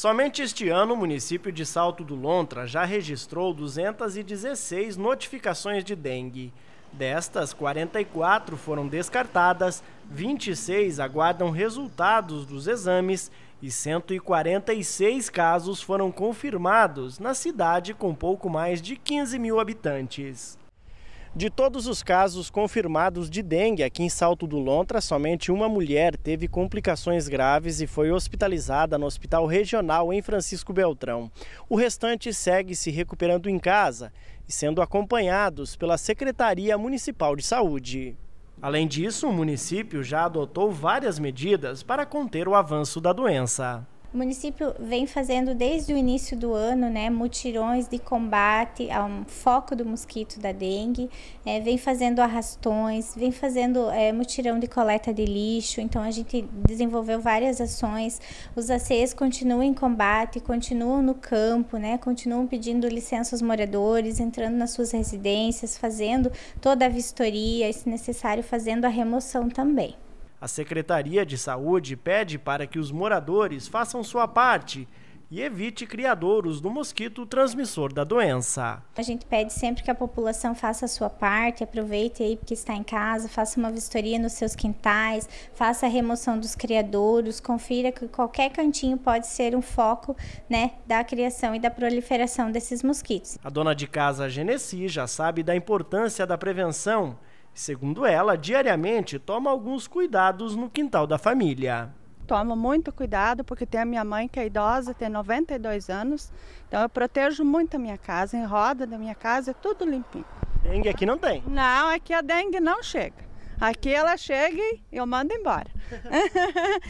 Somente este ano, o município de Salto do Lontra já registrou 216 notificações de dengue. Destas, 44 foram descartadas, 26 aguardam resultados dos exames e 146 casos foram confirmados na cidade com pouco mais de 15 mil habitantes. De todos os casos confirmados de dengue aqui em Salto do Lontra, somente uma mulher teve complicações graves e foi hospitalizada no Hospital Regional em Francisco Beltrão. O restante segue se recuperando em casa e sendo acompanhados pela Secretaria Municipal de Saúde. Além disso, o município já adotou várias medidas para conter o avanço da doença. O município vem fazendo desde o início do ano, né, mutirões de combate ao foco do mosquito da dengue, é, vem fazendo arrastões, vem fazendo é, mutirão de coleta de lixo. Então a gente desenvolveu várias ações. Os ACEs continuam em combate, continuam no campo, né, continuam pedindo licença aos moradores, entrando nas suas residências, fazendo toda a vistoria, e, se necessário, fazendo a remoção também. A Secretaria de Saúde pede para que os moradores façam sua parte e evite criadouros do mosquito transmissor da doença. A gente pede sempre que a população faça a sua parte, aproveite aí porque está em casa, faça uma vistoria nos seus quintais, faça a remoção dos criadouros, confira que qualquer cantinho pode ser um foco, né, da criação e da proliferação desses mosquitos. A dona de casa Genesi já sabe da importância da prevenção Segundo ela, diariamente toma alguns cuidados no quintal da família. Tomo muito cuidado porque tem a minha mãe que é idosa, tem 92 anos, então eu protejo muito a minha casa, em roda da minha casa é tudo limpinho. Dengue aqui não tem? Não, aqui a dengue não chega. Aqui ela chega e eu mando embora.